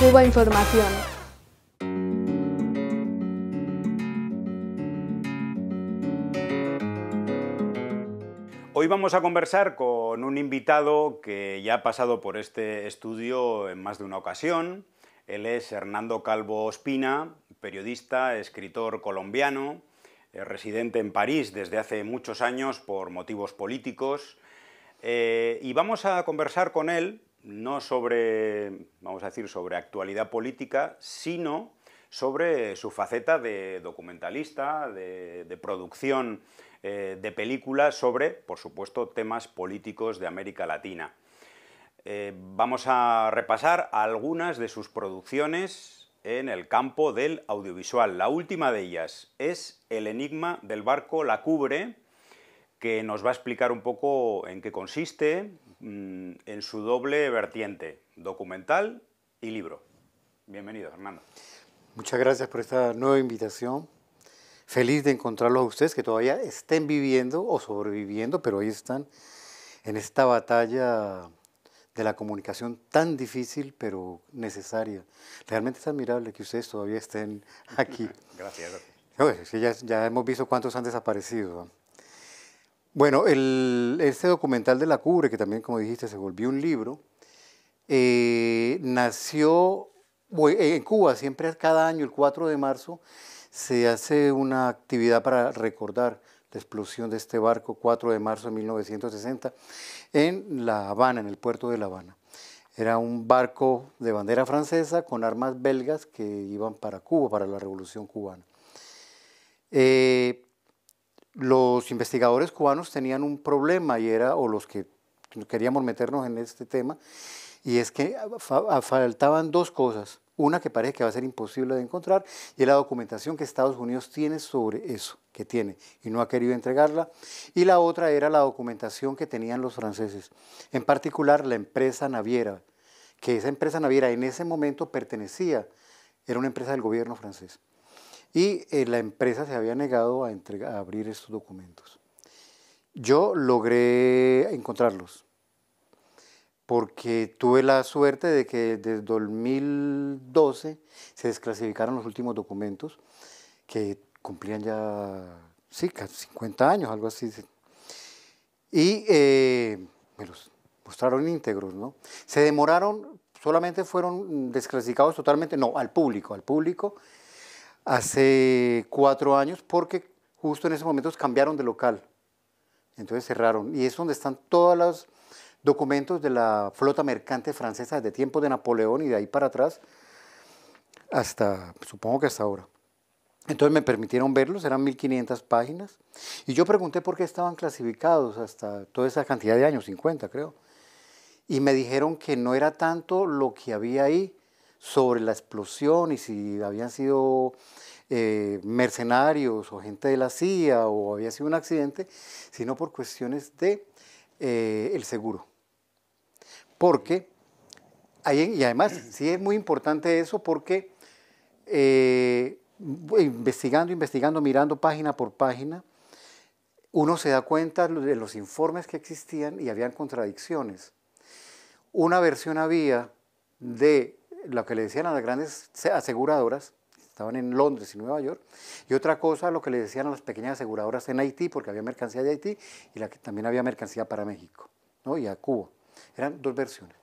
Cuba Información. Hoy vamos a conversar con un invitado que ya ha pasado por este estudio en más de una ocasión. Él es Hernando Calvo Ospina, periodista, escritor colombiano, eh, residente en París desde hace muchos años por motivos políticos. Eh, y vamos a conversar con él no sobre, vamos a decir, sobre actualidad política, sino sobre su faceta de documentalista, de, producción eh, de películas sobre, por supuesto, temas políticos de América Latina. Eh, vamos a repasar algunas de sus producciones en el campo del audiovisual. La última de ellas es El enigma del barco La Cubre, que nos va a explicar un poco en qué consiste, Mm, en su doble vertiente, documental y libro. Bienvenido, Hernando. Muchas gracias por esta nueva invitación. Feliz de encontrarlos a ustedes que todavía estén viviendo o sobreviviendo, pero ahí están en esta batalla de la comunicación tan difícil pero necesaria. Realmente es admirable que ustedes todavía estén aquí. gracias, Ya, ya, hemos visto cuántos han desaparecido. Bueno, el, este documental de la Cubre, que también, como dijiste, se volvió un libro, eh, nació eh, en Cuba, siempre cada año, el 4 de marzo, se hace una actividad para recordar la explosión de este barco 4 de marzo de 1960 en La Habana, en el puerto de La Habana. Era un barco de bandera francesa con armas belgas que iban para Cuba, para la Revolución cubana. Eh, los investigadores cubanos tenían un problema y era, o los que queríamos meternos en este tema, y es que faltaban dos cosas. Una que parece que va a ser imposible de encontrar y es la documentación que Estados Unidos tiene sobre eso, que tiene y no ha querido entregarla. Y la otra era la documentación que tenían los franceses, en particular la empresa naviera, que esa empresa naviera en ese momento pertenecía, era una empresa del gobierno francés y eh, la empresa se había negado a, abrir estos documentos. Yo logré encontrarlos porque tuve la suerte de que desde 2012 se desclasificaron los últimos documentos que cumplían ya, sí, casi 50 años, algo así. Y eh, me los mostraron íntegros, ¿no? Se demoraron, solamente fueron desclasificados totalmente, no, al público, al público hace cuatro años porque justo en ese momento cambiaron de local. Entonces cerraron. Y es donde están todos los documentos de la flota mercante francesa desde tiempos de Napoleón y de ahí para atrás, hasta, supongo que hasta ahora. Entonces me permitieron verlos, eran 1500 páginas. Y yo pregunté por qué estaban clasificados hasta toda esa cantidad de años, 50 creo. Y me dijeron que no era tanto lo que había ahí, sobre la explosión y si habían sido eh, mercenarios o gente de la CIA o había sido un accidente, sino por cuestiones de eh, el seguro. Porque, y además sí es muy importante eso porque eh, investigando, investigando, mirando página por página, uno se da cuenta de los informes que existían y habían contradicciones. Una versión había de lo que le decían a las grandes aseguradoras, estaban en Londres y Nueva York, y otra cosa lo que le decían a las pequeñas aseguradoras en Haití, porque había mercancía de Haití y también había mercancía para México ¿no? y a Cuba. Eran dos versiones.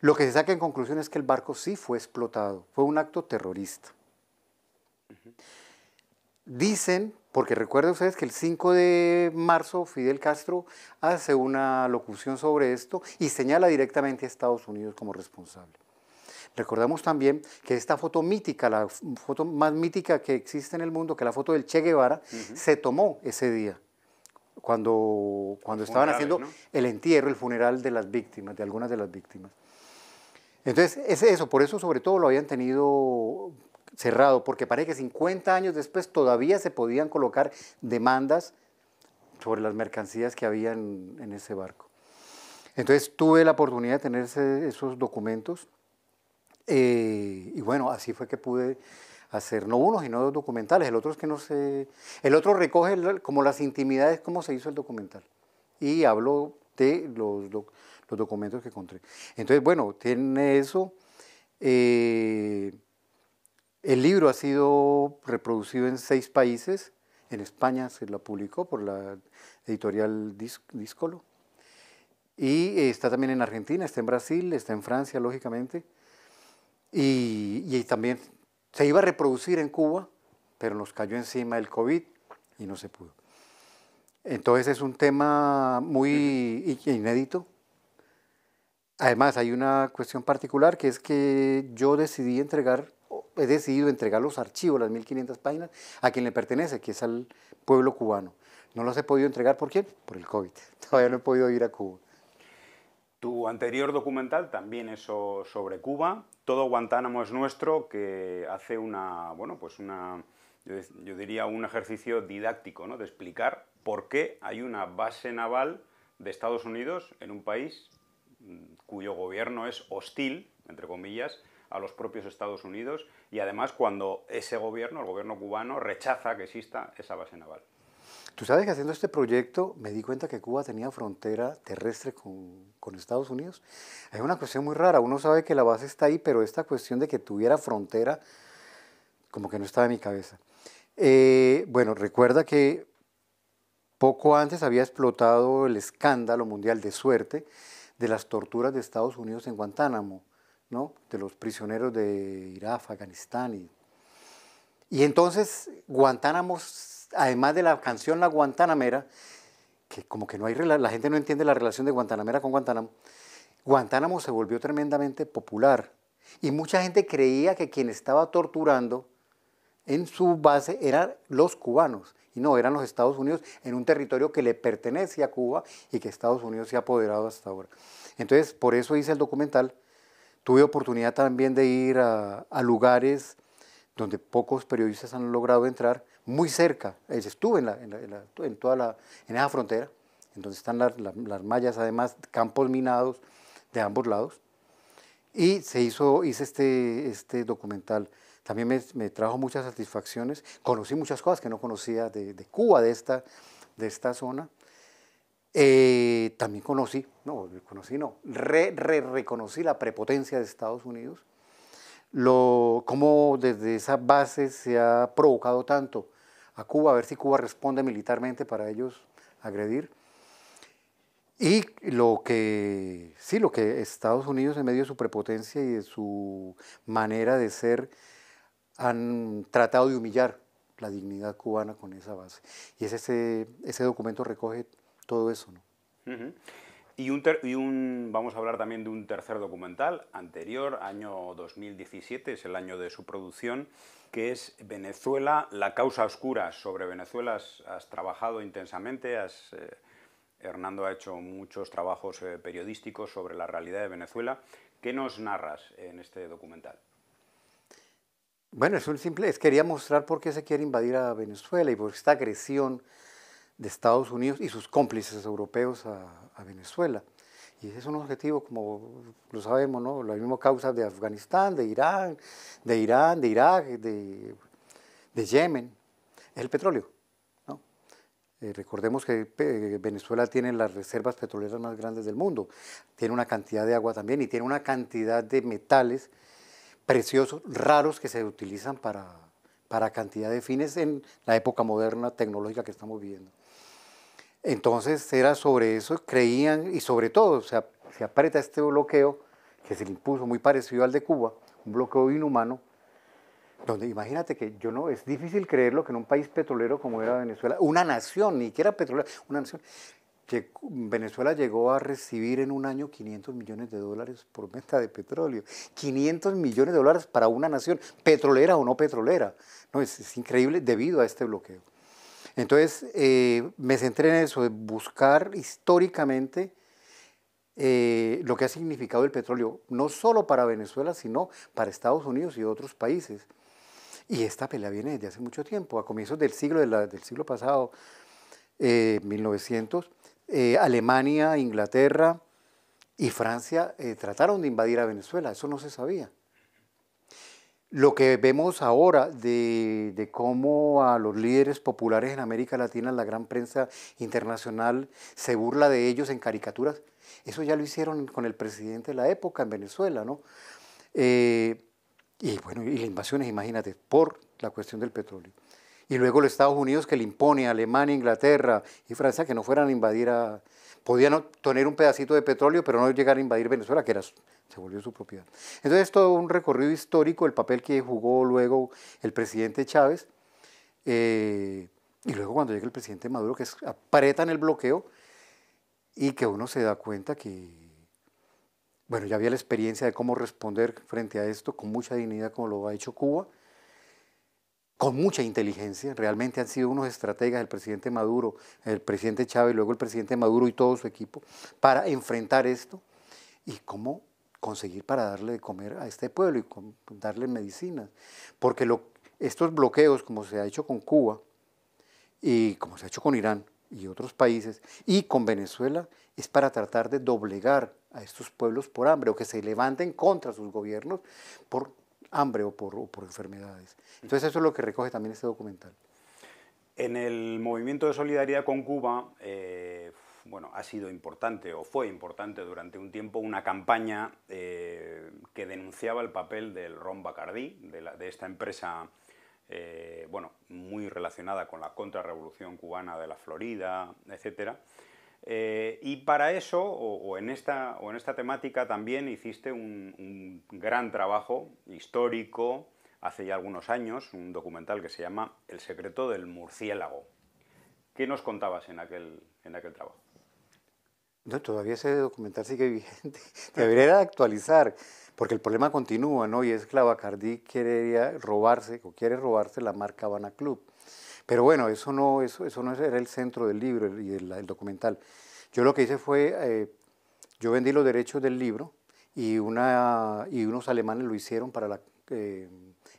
Lo que se saca en conclusión es que el barco sí fue explotado, fue un acto terrorista. Dicen, porque recuerden ustedes que el 5 de marzo Fidel Castro hace una locución sobre esto y señala directamente a Estados Unidos como responsable. Recordamos también que esta foto mítica, la foto más mítica que existe en el mundo, que es la foto del Che Guevara, se tomó ese día cuando, cuando estaban haciendo el entierro, el funeral de las víctimas, de algunas de las víctimas. Entonces, es eso, por eso sobre todo lo habían tenido cerrado, porque parece que 50 años después todavía se podían colocar demandas sobre las mercancías que habían en, ese barco. Entonces tuve la oportunidad de tener esos documentos eh, y bueno, así fue que pude hacer no uno, sino dos documentales. El otro es que no se. El otro recoge como las intimidades, cómo se hizo el documental. Y hablo de los, los documentos que encontré. Entonces, bueno, tiene eso. Eh, el libro ha sido reproducido en seis países. En España se la publicó por la editorial Discolo. Y está también en Argentina, está en Brasil, está en Francia, lógicamente y, también se iba a reproducir en Cuba, pero nos cayó encima el COVID y no se pudo. Entonces es un tema muy inédito. Además hay una cuestión particular que es que yo decidí entregar, he decidido entregar los archivos, las 1500 páginas, a quien le pertenece, que es al pueblo cubano. No los he podido entregar, ¿por quién? Por el COVID. Todavía no he podido ir a Cuba. Tu anterior documental también es sobre Cuba, Todo Guantánamo es nuestro, que hace una, bueno, pues una, yo diría un ejercicio didáctico, ¿no? De explicar por qué hay una base naval de Estados Unidos en un país mm, cuyo gobierno es hostil, entre comillas, a los propios Estados Unidos y además cuando ese gobierno, el gobierno cubano, rechaza que exista esa base naval. Tú sabes que haciendo este proyecto me di cuenta que Cuba tenía frontera terrestre con, con, Estados Unidos. Es una cuestión muy rara. Uno sabe que la base está ahí, pero esta cuestión de que tuviera frontera, como que no estaba en mi cabeza. Eh, bueno, recuerda que poco antes había explotado el escándalo mundial de suerte de las torturas de Estados Unidos en Guantánamo, ¿no? de los prisioneros de Irak, Afganistán. Y, y entonces Guantánamo además de la canción La Guantanamera, que como que no hay la gente no entiende la relación de Guantanamera con Guantánamo. Guantánamo se volvió tremendamente popular y mucha gente creía que quien estaba torturando en su base eran los cubanos y no eran los Estados Unidos en un territorio que le pertenece a Cuba y que Estados Unidos se ha apoderado hasta ahora. Entonces, por eso hice el documental. Tuve oportunidad también de ir a lugares donde pocos periodistas han logrado entrar muy cerca, estuve en, en, la, en, la, toda la, en esa frontera, en donde están las, mallas, además campos minados de ambos lados, y se hizo, hice este, este documental. También me, me trajo muchas satisfacciones, conocí muchas cosas que no conocía de, Cuba, de esta, de esta zona. Eh, también conocí, no, conocí no, re, reconocí la prepotencia de Estados Unidos, lo, cómo desde esa base se ha provocado tanto a Cuba, a ver si Cuba responde militarmente para ellos agredir. Y lo que, sí, lo que Estados Unidos en medio de su prepotencia y de su manera de ser han tratado de humillar la dignidad cubana con esa base. Y ese, ese documento recoge todo eso. ¿no? Y un, vamos a hablar también de un tercer documental anterior, año 2017, es el año de su producción, que es Venezuela, la causa oscura. Sobre Venezuela has, trabajado intensamente, has, eh, Hernando ha hecho muchos trabajos eh, periodísticos sobre la realidad de Venezuela. ¿Qué nos narras en este documental? Bueno, es un simple, es, quería mostrar por qué se quiere invadir a Venezuela y por esta agresión de Estados Unidos y sus cómplices europeos a, Venezuela. Y ese es un objetivo, como lo sabemos, ¿no? La misma causa de Afganistán, de Irán, de Irán, de Irak, de, Yemen, es el petróleo. Eh, recordemos que eh, Venezuela tiene las reservas petroleras más grandes del mundo, tiene una cantidad de agua también y tiene una cantidad de metales preciosos, raros, que se utilizan para, para cantidad de fines en la época moderna tecnológica que estamos viviendo. Entonces era sobre eso, creían y sobre todo se aprieta este bloqueo que se le impuso muy parecido al de Cuba, un bloqueo inhumano, donde imagínate que yo no, es difícil creerlo que en un país petrolero como era Venezuela, una nación, ni era petrolera, una nación, que Venezuela llegó a recibir en un año 500 millones de dólares por venta de petróleo. 500 millones de dólares para una nación, petrolera o no petrolera. No, es increíble debido a este bloqueo. Entonces eh, me centré en eso, de buscar históricamente eh, lo que ha significado el petróleo, no solo para Venezuela, sino para Estados Unidos y otros países. Y esta pelea viene desde hace mucho tiempo, a comienzos del siglo, del siglo pasado, 1900, eh, Alemania, Inglaterra y Francia trataron de invadir a Venezuela, eso no se sabía. Lo que vemos ahora de, cómo a los líderes populares en América Latina, la gran prensa internacional se burla de ellos en caricaturas, eso ya lo hicieron con el presidente de la época en Venezuela, ¿no? Eh, y bueno, y las invasiones, imagínate, por la cuestión del petróleo y luego los Estados Unidos que le impone a Alemania, Inglaterra y Francia que no fueran a invadir a... Podían tener un pedacito de petróleo, pero no llegar a invadir Venezuela, que era, se volvió su propiedad. Entonces, todo un recorrido histórico, el papel que jugó luego el presidente Chávez, eh, y luego cuando llega el presidente Maduro, que apretan el bloqueo y que uno se da cuenta que, bueno, ya había la experiencia de cómo responder frente a esto con mucha dignidad como lo ha hecho Cuba, con mucha inteligencia, realmente han sido unos estrategas, el presidente Maduro, el presidente Chávez, luego el presidente Maduro y todo su equipo, para enfrentar esto y cómo conseguir para darle de comer a este pueblo y darle medicinas. Porque estos bloqueos, como se ha hecho con Cuba y como se ha hecho con Irán y otros países, y con Venezuela, es para tratar de doblegar a estos pueblos por hambre o que se levanten contra sus gobiernos por hambre o por, enfermedades. Entonces eso es lo que recoge también este documental. En el movimiento de solidaridad con Cuba, eh, ha sido importante o fue importante durante un tiempo una campaña eh, que denunciaba el papel del Ron Bacardí, de, esta empresa eh, muy relacionada con la contrarrevolución cubana de la Florida, etcétera, eh, y para eso, o, en esta, temática también hiciste un, gran trabajo histórico hace ya algunos años, un documental que se llama El secreto del murciélago. ¿Qué nos contabas en aquel, en aquel trabajo? todavía ese documental sigue vigente. Debería actualizar, porque el problema continúa, ¿no? Y es que la Bacardi quiere robarse, o quiere robarse la marca Habana Club. Pero bueno, eso no, eso, eso no era el centro del libro y del, documental. Yo lo que hice fue, eh, yo vendí los derechos del libro y, una, y unos alemanes lo hicieron para la eh,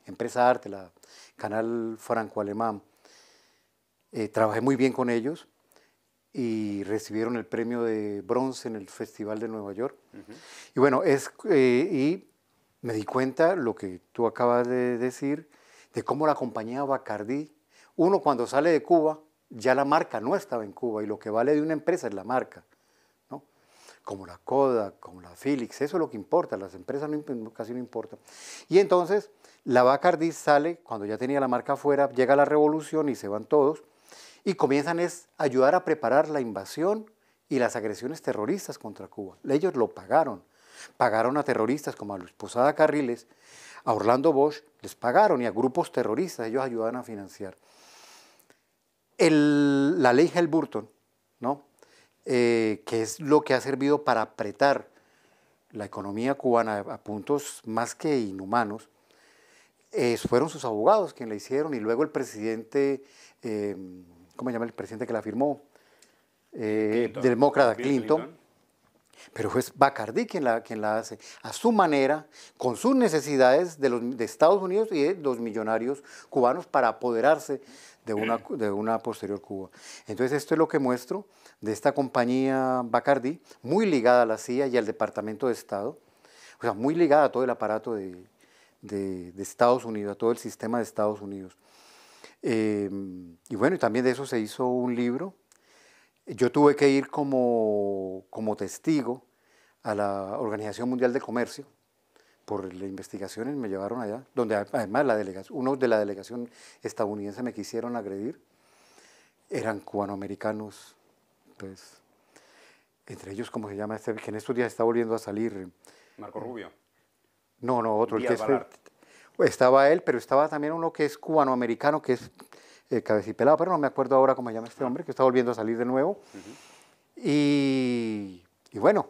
empresa Arte, la canal franco-alemán. Eh, trabajé muy bien con ellos y recibieron el premio de bronce en el Festival de Nueva York. Y bueno, es, y me di cuenta, lo que tú acabas de decir, de cómo la compañía Bacardi uno cuando sale de Cuba, ya la marca no estaba en Cuba y lo que vale de una empresa es la marca. ¿no? Como la Coda, como la Philips, eso es lo que importa, las empresas no, casi no importan. Y entonces la Bacardi sale, cuando ya tenía la marca afuera, llega la revolución y se van todos y comienzan es ayudar a preparar la invasión y las agresiones terroristas contra Cuba. Ellos lo pagaron. Pagaron a terroristas como a Luis Posada Carriles, a Orlando Bosch, les pagaron y a grupos terroristas ellos ayudaron a financiar la ley Helburton, ¿no? Eh, que es lo que ha servido para apretar la economía cubana a puntos más que inhumanos, eh, fueron sus abogados quienes la hicieron y luego el presidente, eh, ¿cómo se llama el presidente que la firmó? Demócrata Clinton pero es Bacardi quien la, hace, a su manera, con sus necesidades de, Estados Unidos y de los millonarios cubanos para apoderarse de una, posterior Cuba. Entonces esto es lo que muestro de esta compañía Bacardí, muy ligada a la CIA y al Departamento de Estado, o sea, muy ligada a todo el aparato de, Estados Unidos, a todo el sistema de Estados Unidos. Eh, y bueno, y también de eso se hizo un libro yo tuve que ir como, como testigo a la Organización Mundial de Comercio por las investigaciones, me llevaron allá, donde además la delegación, uno de la delegación estadounidense me quisieron agredir, eran cubanoamericanos, pues, entre ellos, ¿cómo se llama este? Que en estos días está volviendo a salir. Marco eh, Rubio. No, no, otro. El que estaba él, pero estaba también uno que es cubanoamericano, que es eh, Cabecipelado, pero no me acuerdo ahora cómo se llama este hombre, que está volviendo a salir de nuevo. y, bueno,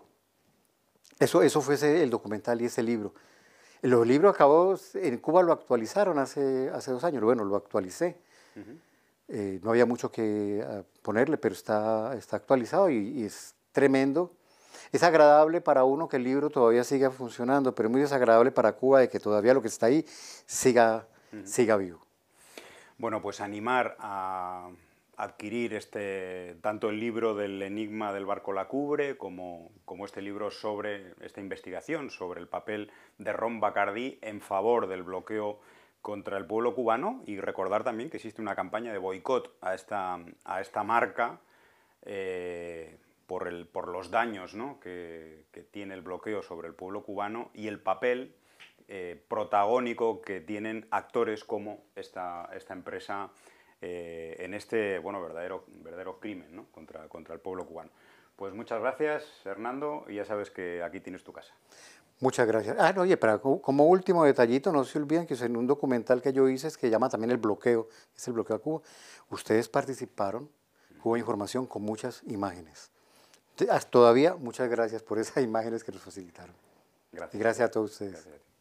eso, eso fue el documental y ese libro. Los libros acabados en Cuba lo actualizaron hace, hace dos años, bueno, lo actualicé. Eh, no había mucho que ah, ponerle, pero está, está actualizado y, es tremendo. Es agradable para uno que el libro todavía siga funcionando, pero muy desagradable para Cuba de que todavía lo que está ahí siga, siga vivo. Bueno, pues animar a adquirir este, tanto el libro del enigma del barco La Cubre como, este libro sobre esta investigación, sobre el papel de Ron Bacardí en favor del bloqueo contra el pueblo cubano y recordar también que existe una campaña de boicot a esta, a esta marca eh, por, el, por los daños que tiene el bloqueo sobre el pueblo cubano y el papel eh, protagónico que tienen actores como esta, esta empresa eh, en este bueno, verdadero, verdadero crimen contra, contra el pueblo cubano. Pues muchas gracias, Hernando, y ya sabes que aquí tienes tu casa. Muchas gracias. Ah, no, como último detallito, no se olviden que en un documental que yo hice, es que llama también el bloqueo, es el bloqueo a Cuba, ustedes participaron, hubo información con muchas imágenes. Ah, todavía muchas gracias por esas imágenes que nos facilitaron. Gracias. Y gracias a todos ustedes.